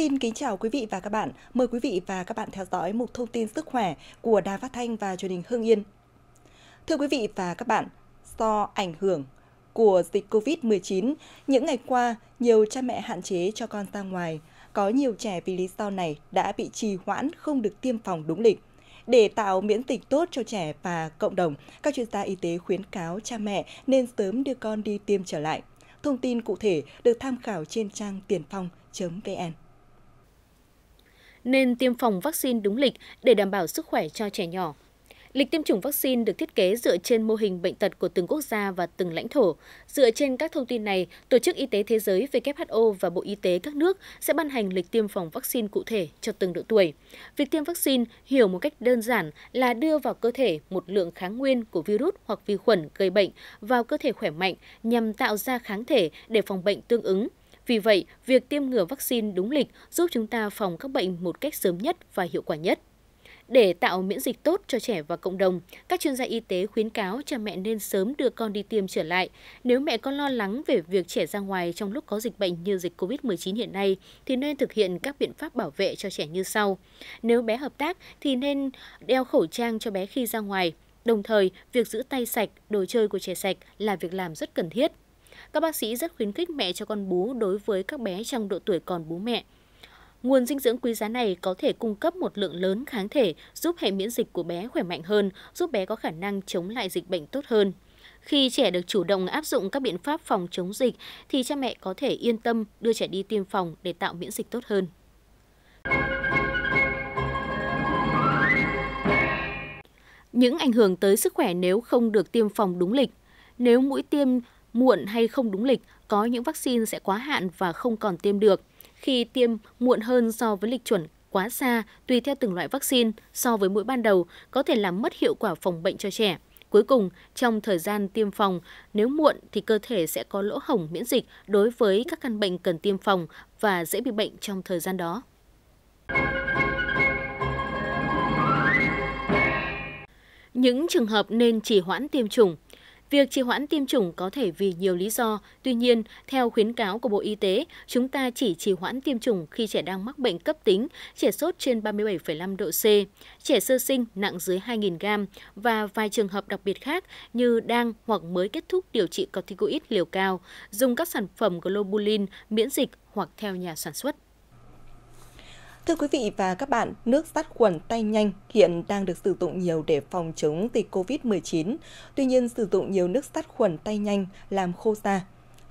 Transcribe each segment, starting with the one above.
Xin kính chào quý vị và các bạn. Mời quý vị và các bạn theo dõi mục thông tin sức khỏe của Đài Phát Thanh và Truyền hình Hưng Yên. Thưa quý vị và các bạn, do ảnh hưởng của dịch COVID-19, những ngày qua, nhiều cha mẹ hạn chế cho con ra ngoài. Có nhiều trẻ vì lý do này đã bị trì hoãn không được tiêm phòng đúng lịch. Để tạo miễn dịch tốt cho trẻ và cộng đồng, các chuyên gia y tế khuyến cáo cha mẹ nên sớm đưa con đi tiêm trở lại. Thông tin cụ thể được tham khảo trên trang tiền phong vn nên tiêm phòng vaccine đúng lịch để đảm bảo sức khỏe cho trẻ nhỏ. Lịch tiêm chủng vaccine được thiết kế dựa trên mô hình bệnh tật của từng quốc gia và từng lãnh thổ. Dựa trên các thông tin này, Tổ chức Y tế Thế giới WHO và Bộ Y tế các nước sẽ ban hành lịch tiêm phòng vaccine cụ thể cho từng độ tuổi. Việc tiêm vaccine hiểu một cách đơn giản là đưa vào cơ thể một lượng kháng nguyên của virus hoặc vi khuẩn gây bệnh vào cơ thể khỏe mạnh nhằm tạo ra kháng thể để phòng bệnh tương ứng vì vậy, việc tiêm ngừa vaccine đúng lịch giúp chúng ta phòng các bệnh một cách sớm nhất và hiệu quả nhất. Để tạo miễn dịch tốt cho trẻ và cộng đồng, các chuyên gia y tế khuyến cáo cha mẹ nên sớm đưa con đi tiêm trở lại. Nếu mẹ con lo lắng về việc trẻ ra ngoài trong lúc có dịch bệnh như dịch COVID-19 hiện nay, thì nên thực hiện các biện pháp bảo vệ cho trẻ như sau. Nếu bé hợp tác thì nên đeo khẩu trang cho bé khi ra ngoài. Đồng thời, việc giữ tay sạch, đồ chơi của trẻ sạch là việc làm rất cần thiết. Các bác sĩ rất khuyến khích mẹ cho con bú đối với các bé trong độ tuổi còn bú mẹ. Nguồn dinh dưỡng quý giá này có thể cung cấp một lượng lớn kháng thể giúp hệ miễn dịch của bé khỏe mạnh hơn, giúp bé có khả năng chống lại dịch bệnh tốt hơn. Khi trẻ được chủ động áp dụng các biện pháp phòng chống dịch thì cha mẹ có thể yên tâm đưa trẻ đi tiêm phòng để tạo miễn dịch tốt hơn. Những ảnh hưởng tới sức khỏe nếu không được tiêm phòng đúng lịch. Nếu mũi tiêm muộn hay không đúng lịch, có những vaccine sẽ quá hạn và không còn tiêm được. Khi tiêm muộn hơn so với lịch chuẩn quá xa tùy theo từng loại vaccine so với mũi ban đầu có thể làm mất hiệu quả phòng bệnh cho trẻ. Cuối cùng, trong thời gian tiêm phòng, nếu muộn thì cơ thể sẽ có lỗ hổng miễn dịch đối với các căn bệnh cần tiêm phòng và dễ bị bệnh trong thời gian đó. Những trường hợp nên chỉ hoãn tiêm chủng Việc trì hoãn tiêm chủng có thể vì nhiều lý do, tuy nhiên, theo khuyến cáo của Bộ Y tế, chúng ta chỉ trì hoãn tiêm chủng khi trẻ đang mắc bệnh cấp tính, trẻ sốt trên 37,5 độ C, trẻ sơ sinh nặng dưới 2.000 gram và vài trường hợp đặc biệt khác như đang hoặc mới kết thúc điều trị corticoid liều cao, dùng các sản phẩm globulin miễn dịch hoặc theo nhà sản xuất. Thưa quý vị và các bạn, nước sát khuẩn tay nhanh hiện đang được sử dụng nhiều để phòng chống dịch COVID-19. Tuy nhiên, sử dụng nhiều nước sát khuẩn tay nhanh làm khô da.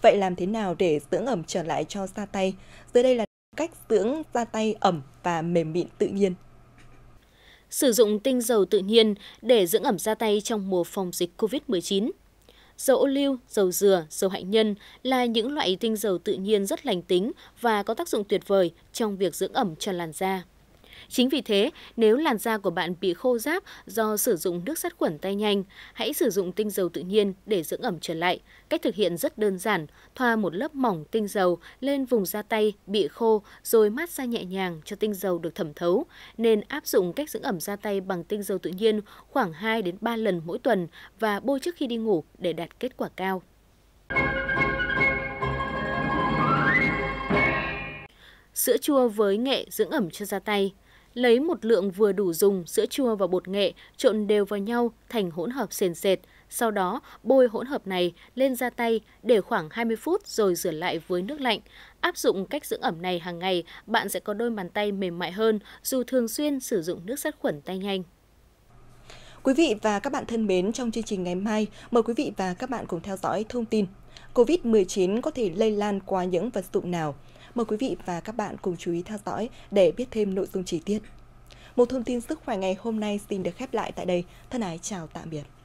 Vậy làm thế nào để dưỡng ẩm trở lại cho da tay? Dưới đây là cách dưỡng da tay ẩm và mềm mịn tự nhiên sử dụng tinh dầu tự nhiên để dưỡng ẩm da tay trong mùa phòng dịch COVID-19. Dầu ô liu, dầu dừa, dầu hạnh nhân là những loại tinh dầu tự nhiên rất lành tính và có tác dụng tuyệt vời trong việc dưỡng ẩm cho làn da. Chính vì thế, nếu làn da của bạn bị khô ráp do sử dụng nước sát khuẩn tay nhanh, hãy sử dụng tinh dầu tự nhiên để dưỡng ẩm trở lại. Cách thực hiện rất đơn giản, thoa một lớp mỏng tinh dầu lên vùng da tay bị khô rồi mát xa nhẹ nhàng cho tinh dầu được thẩm thấu. Nên áp dụng cách dưỡng ẩm da tay bằng tinh dầu tự nhiên khoảng 2 đến 3 lần mỗi tuần và bôi trước khi đi ngủ để đạt kết quả cao. Sữa chua với nghệ dưỡng ẩm cho da tay – lấy một lượng vừa đủ dùng sữa chua và bột nghệ trộn đều vào nhau thành hỗn hợp sền sệt, sau đó bôi hỗn hợp này lên da tay để khoảng 20 phút rồi rửa lại với nước lạnh. Áp dụng cách dưỡng ẩm này hàng ngày, bạn sẽ có đôi bàn tay mềm mại hơn dù thường xuyên sử dụng nước sát khuẩn tay nhanh. Quý vị và các bạn thân mến, trong chương trình ngày mai, mời quý vị và các bạn cùng theo dõi thông tin COVID-19 có thể lây lan qua những vật dụng nào? Mời quý vị và các bạn cùng chú ý theo dõi để biết thêm nội dung chi tiết. Một thông tin sức khỏe ngày hôm nay xin được khép lại tại đây. Thân ái chào tạm biệt.